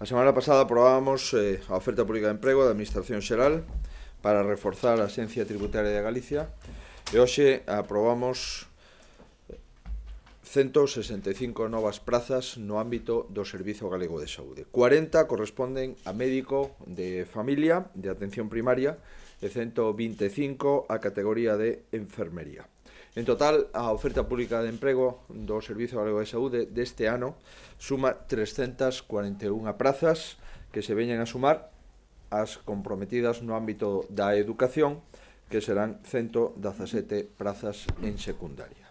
A semana pasada aprobábamos eh, a oferta pública de emprego da Administración Xeral para reforzar a Xencia Tributaria de Galicia e hoxe aprobamos 165 novas prazas no ámbito do Servizo Galego de Saúde. 40 corresponden a médico de familia de atención primaria e 125 a categoría de enfermería. En total, a oferta pública de emprego do Servizo Galego de Saúde deste ano suma 341 prazas que se veñen a sumar as comprometidas no ámbito da educación, que serán 117 prazas en secundaria.